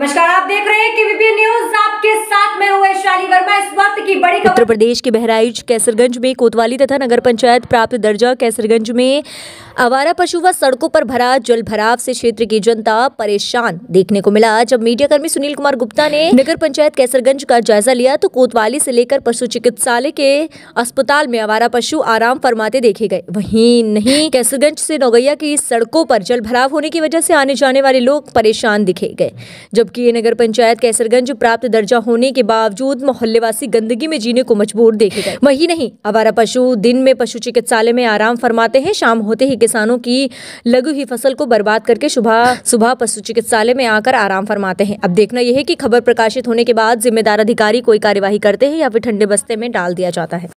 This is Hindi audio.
नमस्कार आप देख रहे हैं कि न्यूज आपके साथ में हुए बड़ी उत्तर प्रदेश के बहराइच कैसरगंज में कोतवाली तथा नगर पंचायत प्राप्त दर्जा कैसरगंज में आवारा पशु व सड़कों पर भरा जल भराव से क्षेत्र की जनता परेशान देखने को मिला जब मीडिया कर्मी सुनील कुमार गुप्ता ने नगर पंचायत कैसरगंज का जायजा लिया तो कोतवाली से लेकर पशु चिकित्सालय के अस्पताल में आवारा पशु आराम फरमाते देखे गए वही नहीं कैसरगंज से नौगैया की सड़कों पर जल भराव होने की वजह से आने जाने वाले लोग परेशान दिखे गए जबकि नगर पंचायत कैसरगंज प्राप्त दर्जा होने के बावजूद मोहल्लेवासी गंदगी में जीने को मजबूर देखे गए वही नहीं आवारा पशु दिन में पशु चिकित्सालय में आराम फरमाते हैं शाम होते ही किसानों की लगी हुई फसल को बर्बाद करके सुबह सुबह पशु चिकित्सालय में आकर आराम फरमाते हैं अब देखना यह है कि खबर प्रकाशित होने के बाद जिम्मेदार अधिकारी कोई कार्यवाही करते हैं या फिर ठंडे बस्ते में डाल दिया जाता है